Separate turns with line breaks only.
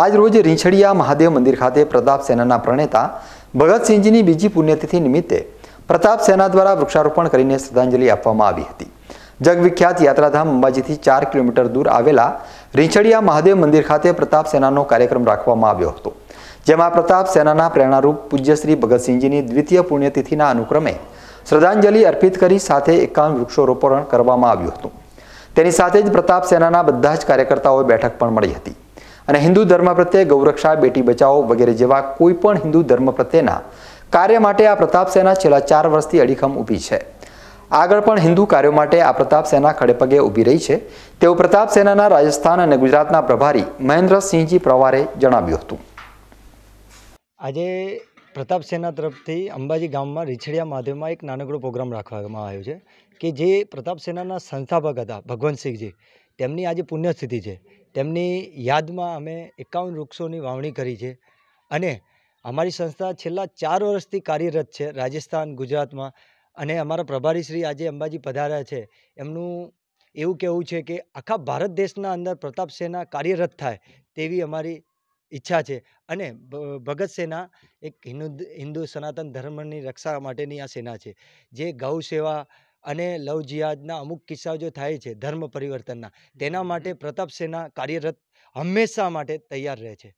આજ રોજ રીંછડિયા મહાદેવ મંદિર ખાતે પ્રતાપ સેનાના પ્રણેતા ભગતસિંહજીની બીજી પુણ્યતિથિ નિમિત્તે પ્રતાપ સેના દ્વારા વૃક્ષારોપણ કરીને શ્રદ્ધાંજલિ આપવામાં આવી હતી જગવિખ્યાત યાત્રાધામ અંબાજીથી ચાર કિલોમીટર દૂર આવેલા રીંછડિયા મહાદેવ મંદિર ખાતે પ્રતાપ સેનાનો કાર્યક્રમ રાખવામાં આવ્યો હતો જેમાં પ્રતાપ સેનાના પ્રેરણારૂપ પૂજ્યશ્રી ભગતસિંહજીની દ્વિતીય પુણ્યતિથિના અનુક્રમે શ્રદ્ધાંજલિ અર્પિત કરી સાથે એકાવન વૃક્ષોરોપણ કરવામાં આવ્યું હતું તેની સાથે જ પ્રતાપ સેનાના બધા જ કાર્યકર્તાઓએ બેઠક પણ મળી હતી અને હિન્દુ ધર્મ પ્રત્યે ગૌરક્ષા બેટી બચાવો વગેરે જેવા કોઈ પણ હિન્દુ ધર્મ પ્રત્યેના કાર્ય માટે આ પ્રતાપ સેના છેલ્લા ચાર વર્ષથી અડીખમ ઊભી છે આગળ પણ હિન્દુ કાર્યો માટે આ પ્રતાપ સેના ખડેપગે ઊભી રહી છે તેવું પ્રતાપ સેનાના રાજસ્થાન અને ગુજરાતના પ્રભારી મહેન્દ્રસિંહજી પ્રવારે જણાવ્યું હતું
આજે પ્રતાપ સેના તરફથી અંબાજી ગામમાં રીછડિયા માધ્યમમાં એક નાનકડો પ્રોગ્રામ રાખવામાં આવ્યો છે કે જે પ્રતાપ સેનાના સંસ્થાપક હતા ભગવંતસિંહજી તેમની આજે પુણ્યસ્થિતિ છે તેમની યાદમાં અમે એકાવન વૃક્ષોની વાવણી કરી છે અને અમારી સંસ્થા છેલ્લા ચાર વર્ષથી કાર્યરત છે રાજસ્થાન ગુજરાતમાં અને અમારા પ્રભારી શ્રી આજે અંબાજી પધાર્યા છે એમનું એવું કહેવું છે કે આખા ભારત દેશના અંદર પ્રતાપ સેના કાર્યરત થાય તેવી અમારી ઈચ્છા છે અને ભગત સેના એક હિન્દુ હિન્દુ સનાતન ધર્મની રક્ષા માટેની આ સેના છે જે ગૌ સેવા અને લવ જિહાદના અમુક કિસ્સાઓ જો થાય છે ધર્મ પરિવર્તનના તેના માટે પ્રતાપ સેના કાર્યરત હંમેશા માટે તૈયાર રહે છે